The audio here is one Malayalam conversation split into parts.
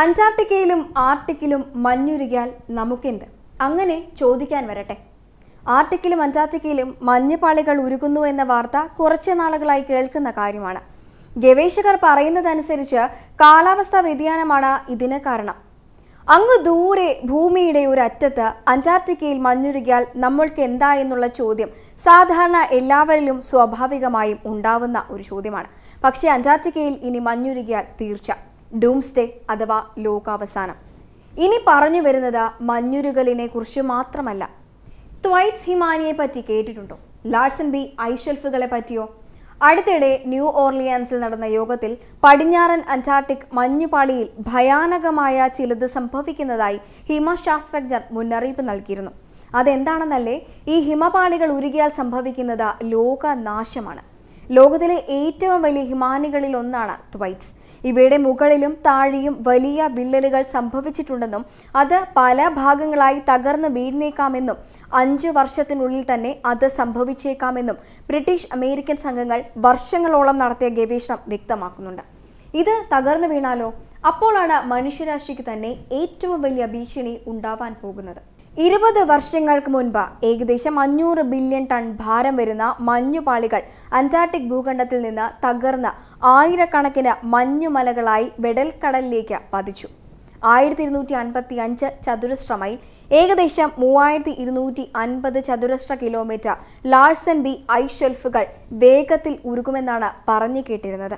അന്റാർട്ടിക്കയിലും ആർട്ടിക്കിലും മഞ്ഞുരുകിയാൽ നമുക്കെന്ത് അങ്ങനെ ചോദിക്കാൻ വരട്ടെ ആർട്ടിക്കിലും അന്റാർട്ടിക്കയിലും മഞ്ഞുപാളികൾ ഉരുകുന്നു എന്ന വാർത്ത കുറച്ച് നാളുകളായി കേൾക്കുന്ന കാര്യമാണ് ഗവേഷകർ പറയുന്നതനുസരിച്ച് കാലാവസ്ഥാ വ്യതിയാനമാണ് ഇതിന് കാരണം അങ്ങ് ദൂരെ ഭൂമിയുടെ ഒരു അറ്റത്ത് അന്റാർട്ടിക്കയിൽ മഞ്ഞുരുകിയാൽ നമ്മൾക്ക് എന്താ എന്നുള്ള ചോദ്യം സാധാരണ എല്ലാവരിലും സ്വാഭാവികമായും ഉണ്ടാവുന്ന ഒരു ചോദ്യമാണ് പക്ഷേ അന്റാർട്ടിക്കയിൽ ഇനി മഞ്ഞുരുകിയാൽ തീർച്ച ഡൂംസ്ഡേ അഥവാ ലോകാവസാനം ഇനി പറഞ്ഞു വരുന്നത് മഞ്ഞുരുകലിനെ കുറിച്ച് മാത്രമല്ല ത്വൈറ്റ്സ് ഹിമാനിയെ പറ്റി കേട്ടിട്ടുണ്ടോ ലാർസൻ ബി ഐഷെൽഫുകളെ പറ്റിയോ അടുത്തിടെ ന്യൂ ഓർലിയൻസിൽ നടന്ന യോഗത്തിൽ പടിഞ്ഞാറൻ അന്റാർട്ടിക് മഞ്ഞുപാളിയിൽ ഭയാനകമായ ചിലത് സംഭവിക്കുന്നതായി ഹിമശാസ്ത്രജ്ഞർ മുന്നറിയിപ്പ് നൽകിയിരുന്നു അതെന്താണെന്നല്ലേ ഈ ഹിമപാളികൾ ഉരുകിയാൽ സംഭവിക്കുന്നത് ലോകനാശമാണ് ലോകത്തിലെ ഏറ്റവും വലിയ ഹിമാനികളിൽ ഒന്നാണ് ത്വൈറ്റ്സ് ഇവയുടെ മുകളിലും താഴെയും വലിയ വിള്ളലുകൾ സംഭവിച്ചിട്ടുണ്ടെന്നും അത് പല ഭാഗങ്ങളായി തകർന്നു വീഴുന്നേക്കാമെന്നും അഞ്ചു വർഷത്തിനുള്ളിൽ തന്നെ അത് സംഭവിച്ചേക്കാമെന്നും ബ്രിട്ടീഷ് അമേരിക്കൻ സംഘങ്ങൾ വർഷങ്ങളോളം നടത്തിയ ഗവേഷണം വ്യക്തമാക്കുന്നുണ്ട് ഇത് തകർന്നു വീണാലോ അപ്പോഴാണ് മനുഷ്യരാശിക്ക് തന്നെ ഏറ്റവും വലിയ ഭീഷണി ഉണ്ടാവാൻ പോകുന്നത് ഇരുപത് വർഷങ്ങൾക്ക് മുൻപ് ഏകദേശം അഞ്ഞൂറ് ബില്യൺ ടൺ ഭാരം വരുന്ന മഞ്ഞുപാളികൾ അന്റാർട്ടിക് ഭൂഖണ്ഡത്തിൽ നിന്ന് തകർന്ന് ആയിരക്കണക്കിന് മഞ്ഞുമലകളായി വെടൽക്കടലിലേക്ക് പതിച്ചു ആയിരത്തി ഇരുന്നൂറ്റി അൻപത്തി അഞ്ച് ചതുരശ്ര മൈൽ ഏകദേശം മൂവായിരത്തി ഇരുന്നൂറ്റി അൻപത് ചതുരശ്ര കിലോമീറ്റർ ലാർസൻ ബി ഐ ഷെൽഫുകൾ വേഗത്തിൽ ഉരുകുമെന്നാണ് പറഞ്ഞു കേട്ടിരുന്നത്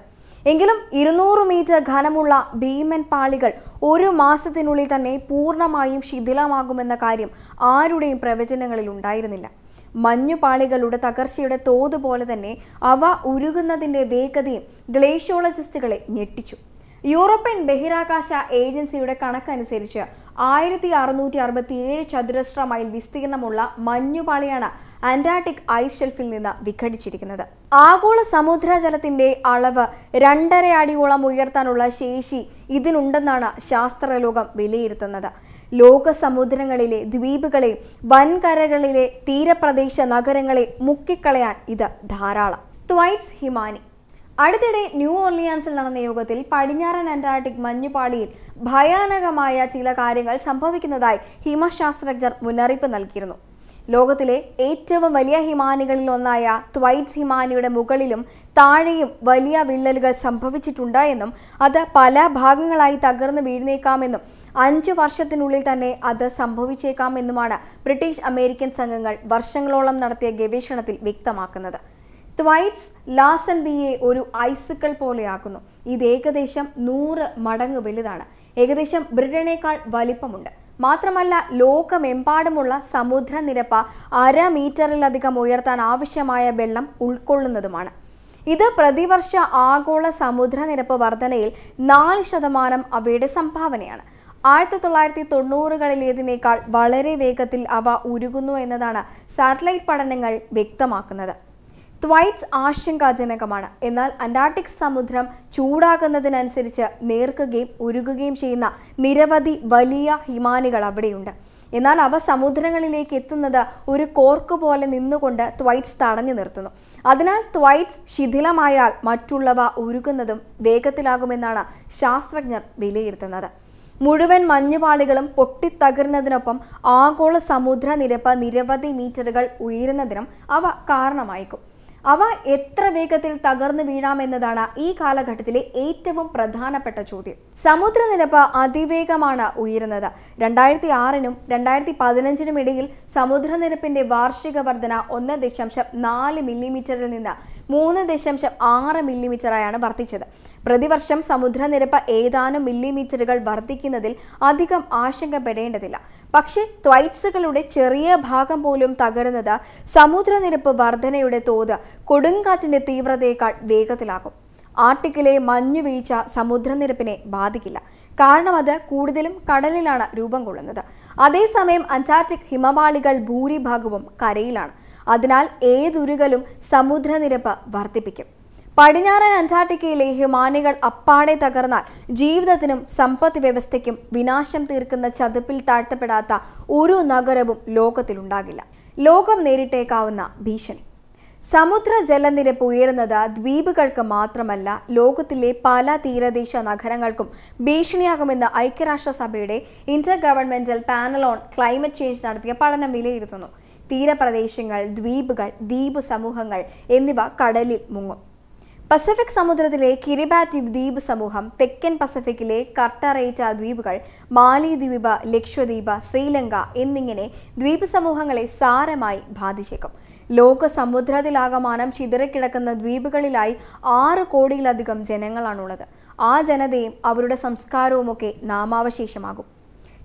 എങ്കിലും ഇരുന്നൂറ് മീറ്റർ ഘനമുള്ള ഭീമൻ പാളികൾ ഒരു മാസത്തിനുള്ളിൽ തന്നെ പൂർണ്ണമായും ശിഥിലമാകുമെന്ന കാര്യം ആരുടെയും പ്രവചനങ്ങളിൽ ഉണ്ടായിരുന്നില്ല മഞ്ഞുപാളികളുടെ തകർച്ചയുടെ തോത് പോലെ തന്നെ അവ ഉരുകുന്നതിൻ്റെ വേഗതയും ഗ്ലേഷ്യോളജിസ്റ്റുകളെ ഞെട്ടിച്ചു യൂറോപ്യൻ ബഹിരാകാശ ഏജൻസിയുടെ കണക്കനുസരിച്ച് ആയിരത്തി അറുന്നൂറ്റി ഏഴ് ചതുരശ്ര മൈൽ വിസ്തീർണമുള്ള മഞ്ഞുപാളിയാണ് അന്റാർട്ടിക് ഐസ് ഷെൽഫിൽ നിന്ന് വിഘടിച്ചിരിക്കുന്നത് ആഗോള സമുദ്രജലത്തിന്റെ അളവ് രണ്ടര അടിയോളം ഉയർത്താനുള്ള ശേഷി ഇതിനുണ്ടെന്നാണ് ശാസ്ത്രലോകം വിലയിരുത്തുന്നത് ലോക സമുദ്രങ്ങളിലെ ദ്വീപുകളെ വൻകരകളിലെ തീരപ്രദേശ നഗരങ്ങളെ മുക്കിക്കളയാൻ ഇത് ധാരാളം ത്വൈറ്റ്സ് ഹിമാനി അടുത്തിടെ ന്യൂ ഓർലിയാൻസിൽ നടന്ന യോഗത്തിൽ പടിഞ്ഞാറൻ അന്റാർട്ടിക് മഞ്ഞുപാളിയിൽ ഭയാനകമായ ചില കാര്യങ്ങൾ സംഭവിക്കുന്നതായി ഹിമശാസ്ത്രജ്ഞർ മുന്നറിയിപ്പ് നൽകിയിരുന്നു ലോകത്തിലെ ഏറ്റവും വലിയ ഹിമാനികളിൽ ഒന്നായ ത്വൈറ്റ്സ് ഹിമാനിയുടെ മുകളിലും താഴെയും വലിയ വിള്ളലുകൾ സംഭവിച്ചിട്ടുണ്ട് എന്നും അത് പല ഭാഗങ്ങളായി തകർന്നു വീഴുന്നേക്കാമെന്നും അഞ്ചു വർഷത്തിനുള്ളിൽ തന്നെ അത് സംഭവിച്ചേക്കാമെന്നുമാണ് ബ്രിട്ടീഷ് അമേരിക്കൻ സംഘങ്ങൾ വർഷങ്ങളോളം നടത്തിയ ഗവേഷണത്തിൽ വ്യക്തമാക്കുന്നത് ത്വൈറ്റ്സ് ലാസൻ ബിയെ ഒരു ഐസിക്കിൾ പോലെയാക്കുന്നു ഇത് ഏകദേശം നൂറ് മടങ്ങ് വലുതാണ് ഏകദേശം ബ്രിട്ടനേക്കാൾ വലിപ്പമുണ്ട് മാത്രമല്ല ലോകമെമ്പാടുമുള്ള സമുദ്രനിരപ്പ് അര മീറ്ററിലധികം ഉയർത്താൻ ആവശ്യമായ വെള്ളം ഉൾക്കൊള്ളുന്നതുമാണ് ഇത് പ്രതിവർഷ ആഗോള സമുദ്രനിരപ്പ് വർധനയിൽ നാല് ശതമാനം അവയുടെ സംഭാവനയാണ് ആയിരത്തി തൊള്ളായിരത്തി തൊണ്ണൂറുകളിലേതിനേക്കാൾ വളരെ വേഗത്തിൽ അവ ഉരുകുന്നു എന്നതാണ് സാറ്റലൈറ്റ് പഠനങ്ങൾ വ്യക്തമാക്കുന്നത് ത്വൈറ്റ്സ് ആശങ്കാജനകമാണ് എന്നാൽ അന്റാർട്ടിക് സമുദ്രം ചൂടാകുന്നതിനനുസരിച്ച് നേർക്കുകയും ഉരുകുകയും ചെയ്യുന്ന നിരവധി വലിയ ഹിമാനികൾ അവിടെയുണ്ട് എന്നാൽ അവ സമുദ്രങ്ങളിലേക്ക് എത്തുന്നത് ഒരു കോർക്ക് പോലെ നിന്നുകൊണ്ട് ത്വൈറ്റ്സ് തടഞ്ഞു നിർത്തുന്നു അതിനാൽ ത്വൈറ്റ്സ് ശിഥിലമായാൽ മറ്റുള്ളവ ഉരുകുന്നതും വേഗത്തിലാകുമെന്നാണ് ശാസ്ത്രജ്ഞർ വിലയിരുത്തുന്നത് മുഴുവൻ മഞ്ഞുപാളികളും പൊട്ടിത്തകർന്നതിനൊപ്പം ആഗോള സമുദ്രനിരപ്പ് നിരവധി മീറ്ററുകൾ ഉയരുന്നതിനും അവ കാരണമായേക്കും അവ എത്ര വേഗത്തിൽ തകർന്നു വീഴാമെന്നതാണ് ഈ കാലഘട്ടത്തിലെ ഏറ്റവും പ്രധാനപ്പെട്ട ചോദ്യം സമുദ്രനിരപ്പ് അതിവേഗമാണ് ഉയരുന്നത് രണ്ടായിരത്തി ആറിനും രണ്ടായിരത്തി പതിനഞ്ചിനും ഇടയിൽ സമുദ്രനിരപ്പിന്റെ വാർഷിക വർധന ഒന്ന് ദശാംശം നാല് മില്ലിമീറ്ററിൽ നിന്ന് മൂന്ന് ദശാംശം ആറ് മില്ലിമീറ്ററായാണ് വർദ്ധിച്ചത് പ്രതിവർഷം സമുദ്രനിരപ്പ് ഏതാനും മില്ലിമീറ്ററുകൾ വർദ്ധിക്കുന്നതിൽ അധികം ആശങ്കപ്പെടേണ്ടതില്ല പക്ഷേ ത്വൈറ്റ്സുകളുടെ ചെറിയ ഭാഗം പോലും തകരുന്നത് സമുദ്രനിരപ്പ് വർധനയുടെ തോത് കൊടുങ്കാറ്റിന്റെ തീവ്രതയേക്കാൾ വേഗത്തിലാകും ആർട്ടിക്കിലെ മഞ്ഞുവീഴ്ച സമുദ്രനിരപ്പിനെ ബാധിക്കില്ല കാരണം അത് കൂടുതലും കടലിലാണ് രൂപം കൊള്ളുന്നത് അതേസമയം അന്റാർട്ടിക് ഹിമപാളികൾ ഭൂരിഭാഗവും കരയിലാണ് അതിനാൽ ഏതുരുകലും സമുദ്രനിരപ്പ് വർദ്ധിപ്പിക്കും പടിഞ്ഞാറൻ അന്റാർട്ടിക്കയിലെ ഹിമാനികൾ അപ്പാടെ തകർന്നാൽ ജീവിതത്തിനും സമ്പദ് വ്യവസ്ഥയ്ക്കും വിനാശം തീർക്കുന്ന ചതുപ്പിൽ താഴ്ത്തപ്പെടാത്ത ഒരു നഗരവും ലോകത്തിലുണ്ടാകില്ല ലോകം നേരിട്ടേക്കാവുന്ന ഭീഷണി സമുദ്ര ജലനിരപ്പ് ഉയരുന്നത് ദ്വീപുകൾക്ക് മാത്രമല്ല ലോകത്തിലെ പല തീരദേശ നഗരങ്ങൾക്കും ഭീഷണിയാകുമെന്ന് ഐക്യരാഷ്ട്രസഭയുടെ Intergovernmental Panel on Climate Change നടത്തിയ പഠനം വിലയിരുത്തുന്നു തീരപ്രദേശങ്ങൾ ദ്വീപുകൾ ദ്വീപ് സമൂഹങ്ങൾ എന്നിവ കടലിൽ മുങ്ങും പസഫിക് സമുദ്രത്തിലെ കിരിബാറ്റി ദ്വീപ് സമൂഹം തെക്കൻ പസഫിക്കിലെ കർട്ടറേറ്റ ദ്വീപുകൾ മാലിദ്വീപ ലക്ഷദ്വീപ് ശ്രീലങ്ക എന്നിങ്ങനെ ദ്വീപ് സമൂഹങ്ങളെ സാരമായി ബാധിച്ചേക്കും ലോക സമുദ്രത്തിലാകമാനം ചിതറിക്കിടക്കുന്ന ദ്വീപുകളിലായി ആറ് കോടിയിലധികം ജനങ്ങളാണുള്ളത് ആ ജനതയും അവരുടെ സംസ്കാരവുമൊക്കെ നാമാവശേഷമാകും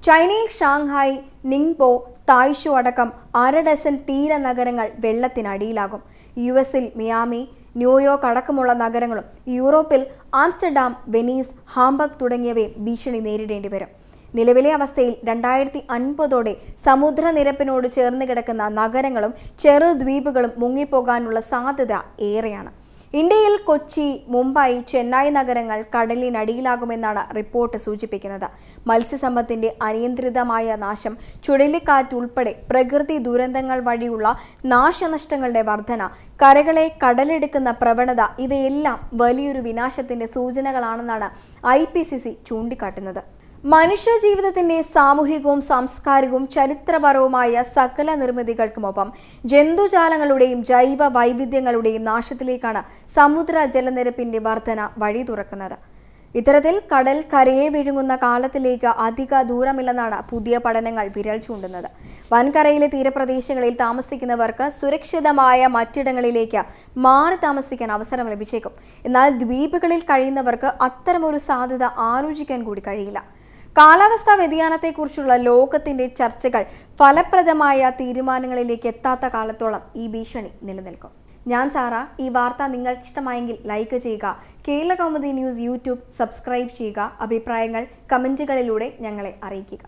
ചൈനയിൽ ഷാങ്ഹായ് നിങ്പോ തായ്ഷു അടക്കം അര ഡസൻ തീര നഗരങ്ങൾ വെള്ളത്തിനടിയിലാകും യു എസിൽ മിയാമി ന്യൂയോർക്ക് അടക്കമുള്ള നഗരങ്ങളും യൂറോപ്പിൽ ആംസ്റ്റർഡാം വെനീസ് ഹാംബർഗ് തുടങ്ങിയവയും ഭീഷണി നേരിടേണ്ടി വരും നിലവിലെ അവസ്ഥയിൽ രണ്ടായിരത്തി അൻപതോടെ സമുദ്രനിരപ്പിനോട് ചേർന്ന് കിടക്കുന്ന നഗരങ്ങളും ചെറുദ്വീപുകളും മുങ്ങിപ്പോകാനുള്ള സാധ്യത ഏറെയാണ് ഇന്ത്യയിൽ കൊച്ചി മുംബൈ ചെന്നൈ നഗരങ്ങൾ കടലിനടിയിലാകുമെന്നാണ് റിപ്പോർട്ട് സൂചിപ്പിക്കുന്നത് മത്സ്യസമ്പത്തിന്റെ അനിയന്ത്രിതമായ നാശം ചുഴലിക്കാറ്റ് ഉൾപ്പെടെ പ്രകൃതി ദുരന്തങ്ങൾ വഴിയുള്ള നാശനഷ്ടങ്ങളുടെ വർധന കരകളെ കടലെടുക്കുന്ന പ്രവണത ഇവയെല്ലാം വലിയൊരു വിനാശത്തിന്റെ സൂചനകളാണെന്നാണ് ഐ ചൂണ്ടിക്കാട്ടുന്നത് മനുഷ്യ ജീവിതത്തിന്റെ സാമൂഹികവും സാംസ്കാരികവും ചരിത്രപരവുമായ സകല നിർമ്മിതികൾക്കുമൊപ്പം ജന്തുജാലങ്ങളുടെയും ജൈവ വൈവിധ്യങ്ങളുടെയും നാശത്തിലേക്കാണ് സമുദ്ര ജലനിരപ്പിന്റെ വർധന വഴി തുറക്കുന്നത് ഇത്തരത്തിൽ കടൽ കരയെ വിഴുങ്ങുന്ന കാലത്തിലേക്ക് അധിക ദൂരമില്ലെന്നാണ് പുതിയ പഠനങ്ങൾ വിരൽ ചൂണ്ടുന്നത് വൻകരയിലെ തീരപ്രദേശങ്ങളിൽ താമസിക്കുന്നവർക്ക് സുരക്ഷിതമായ മറ്റിടങ്ങളിലേക്ക് മാറി താമസിക്കാൻ അവസരം ലഭിച്ചേക്കും എന്നാൽ ദ്വീപുകളിൽ കഴിയുന്നവർക്ക് അത്തരമൊരു സാധ്യത ആലോചിക്കാൻ കൂടി കഴിയില്ല കാലാവസ്ഥാ വ്യതിയാനത്തെക്കുറിച്ചുള്ള ലോകത്തിന്റെ ചർച്ചകൾ ഫലപ്രദമായ തീരുമാനങ്ങളിലേക്ക് എത്താത്ത കാലത്തോളം ഈ ഭീഷണി നിലനിൽക്കും ഞാൻ സാറ ഈ വാർത്ത നിങ്ങൾക്ക് ഇഷ്ടമായെങ്കിൽ ലൈക്ക് ചെയ്യുക Kerala Kaumudi news YouTube subscribe ചെയ്യുക അഭിപ്രായങ്ങൾ കമൻറ്റുകളിലൂടെ ഞങ്ങളെ അറിയിക്കുക